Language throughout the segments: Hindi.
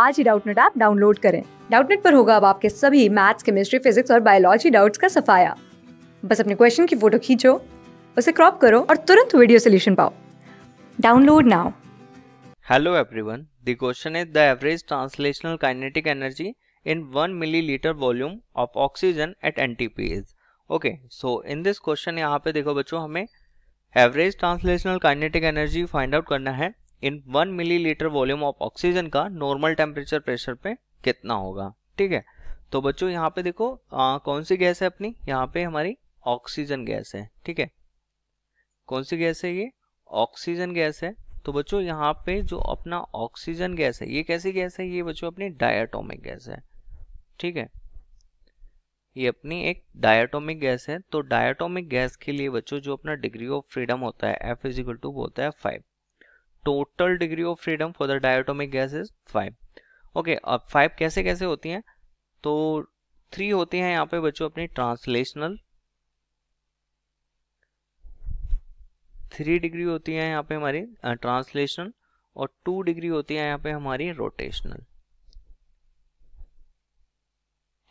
आज ही डाउटनेट ऐप डाउनलोड करें डाउटनेट पर होगा अब आपके सभी मैथ्स केमिस्ट्री फिजिक्स और बायोलॉजी डाउट्स का सफाया बस अपने क्वेश्चन की फोटो खींचो उसे क्रॉप करो और तुरंत वीडियो सोल्यूशन पाओ download now hello everyone the question is the average translational kinetic energy in 1 milliliter volume of oxygen at NTP is okay so in this question यहाँ पे देखो बच्चों हमें average translational kinetic energy find out करना है in one millilitre volume of oxygen का नॉर्मल टेम्परेचर प्रेशर पे कितना होगा ठीक है तो बच्चों यहाँ पे देखो आ, कौन सी गैस है अपनी यहाँ पे हमारी ऑक्सीजन गैस है ठीक है कौन सी गैस है ये ऑक्सीजन गैस है तो बच्चों यहाँ पे जो अपना ऑक्सीजन गैस है ये कैसी गैस है ये बच्चों अपनी डायटोमिक गैस है ठीक है ये अपनी एक डायटोमिक गैस है तो डायटोमिक गैस के लिए बच्चों जो अपना डिग्री ऑफ फ्रीडम होता है एफ इजिकल टू होता है five total degree of freedom for the diatomic gas is five okay अब फाइव कैसे कैसे होती हैं तो थ्री होती हैं यहाँ पे बच्चों अपनी ट्रांसलेशनल थ्री डिग्री होती है यहाँ पे हमारी ट्रांसलेशनल और टू डिग्री होती है यहाँ पे हमारी रोटेशनल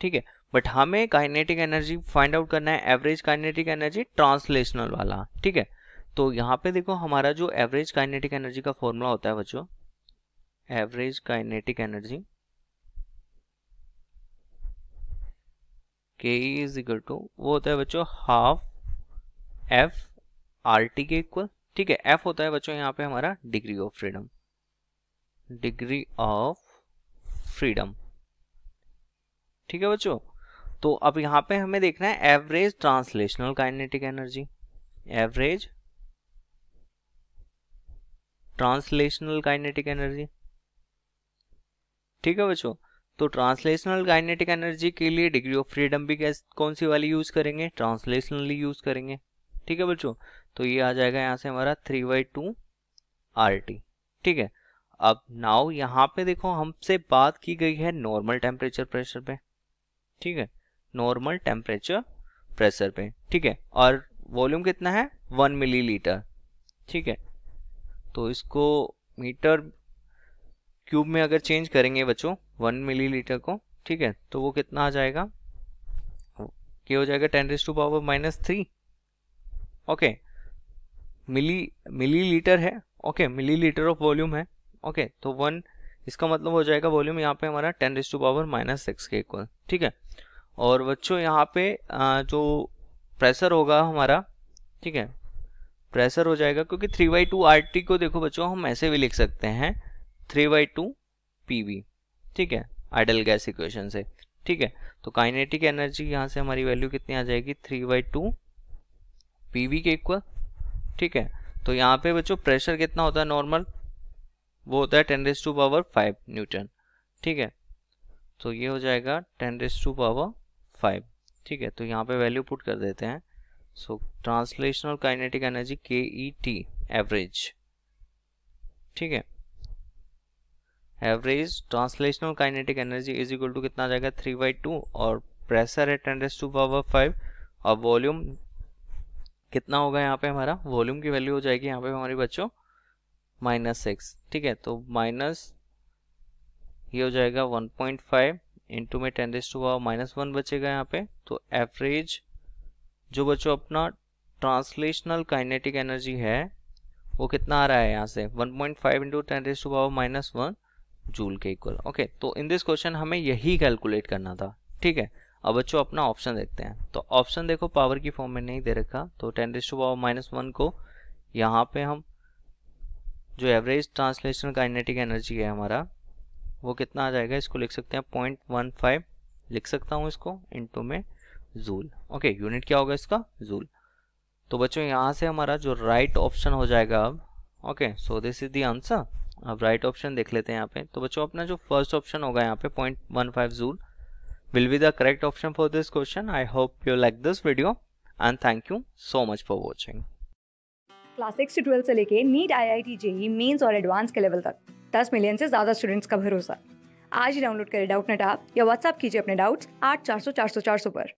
ठीक है बट हमें काइनेटिक एनर्जी फाइंड आउट करना है एवरेज काइनेटिक एनर्जी ट्रांसलेशनल वाला ठीक है तो यहाँ पे देखो हमारा जो एवरेज काइनेटिक एनर्जी का फॉर्मूला होता है बच्चों एवरेज काइनेटिक एनर्जी के इज इक्वल टू वो होता है बच्चों हाफ एफ आर टी के इक्वल ठीक है एफ होता है बच्चों यहाँ पे हमारा degree of freedom degree of freedom ठीक है बच्चों तो अब यहाँ पे हमें देखना है average translational kinetic energy average translational kinetic energy ठीक है बच्चों तो ट्रांसलेशनल काइनेटिक एनर्जी के लिए डिग्री ऑफ फ्रीडम भी कैस कौन सी वाली यूज करेंगे ट्रांसलेशनली यूज करेंगे ठीक है बच्चों तो ये आ जाएगा यहाँ से हमारा three by two R T ठीक है अब नाउ यहाँ पे देखो हमसे बात की गई है नॉर्मल टेम्परेचर प्रेशर पे ठीक है नॉर्मल टेम्परेचर प्रेशर पे ठीक है और वॉल्यूम कितना है वन मिलीलीटर ठीक है तो इसको मीटर क्यूब में अगर चेंज करेंगे बच्चों वन मिलीलीटर को ठीक है तो वो कितना आ जाएगा क्या हो जाएगा ten raise to power minus three okay milli millilitre है okay millilitre of volume है ओके तो वन इसका मतलब हो जाएगा वॉल्यूम यहाँ पे हमारा ten raise to power minus six के इक्वल ठीक है और बच्चों यहाँ पे जो प्रेशर होगा हमारा ठीक है प्रेशर हो जाएगा क्योंकि three by two R T को देखो बच्चों हम ऐसे भी लिख सकते हैं three by two P V ठीक है आइडल गैस इक्वेशन से ठीक है तो काइनेटिक एनर्जी यहाँ से हमारी वैल्यू कितनी आ जाएगी three by two P V के इक्वल ठीक है तो यहाँ पे बच्चों प्रेशर कितना होता है नॉर्मल वो होता है ten raise to power five newton ठीक है तो ये हो जाएगा ten raise to power five ठीक है तो यहाँ पे वैल्यू पुट कर देते हैं so translational kinetic energy KET average ठीक है average translational kinetic energy is equal to कितना जाएगा थ्री बाई टू और प्रेशर है टेन टू पावर फाइव और वॉल्यूम कितना होगा यहाँ पे हमारा वॉल्यूम की वैल्यू हो जाएगी यहाँ पे हमारे बच्चों माइनस सिक्स ठीक है तो माइनस ये हो जाएगा वन पॉइंट फाइव इंटू में ten to power minus one बचेगा यहाँ पे तो एवरेज जो बच्चों अपना ट्रांसलेशनल काइनेटिक एनर्जी है वो कितना आ रहा है यहाँ से 1.5 point five into ten raise to power minus one joule के इक्वल ओके तो इन दिस क्वेश्चन हमें यही कैलकुलेट करना था ठीक है अब बच्चों अपना ऑप्शन देखते हैं तो ऑप्शन देखो पावर की फॉर्म में नहीं दे रखा तो ten raise to power minus one को यहाँ पे हम जो एवरेज ट्रांसलेशनल काइनेटिक एनर्जी है हमारा वो कितना आ जाएगा इसको लिख सकते हैं पॉइंट वन फाइव लिख सकता हूँ इसको इंटू में जूल ओके यूनिट क्या होगा इसका जूल तो बच्चों यहाँ से हमारा जो राइट right ऑप्शन हो जाएगा अब okay so this is the answer अब राइट right ऑप्शन देख लेते हैं यहाँ पे तो बच्चों अपना जो फर्स्ट ऑप्शन होगा यहाँ पे point one five joule will be the correct option for this question I hope you like this video and thank you so much for watching class six से ट्वेल्थ से लेके NEET I I T JEE mains और एडवांस के लेवल तक दस मिलियन से ज्यादा स्टूडेंट्स का भरोसा आज ही डाउनलोड करें डाउट नेट आप या व्हाट्सअप कीजिए अपने डाउट्स आठ चार सौ चार सौ चार सौ पर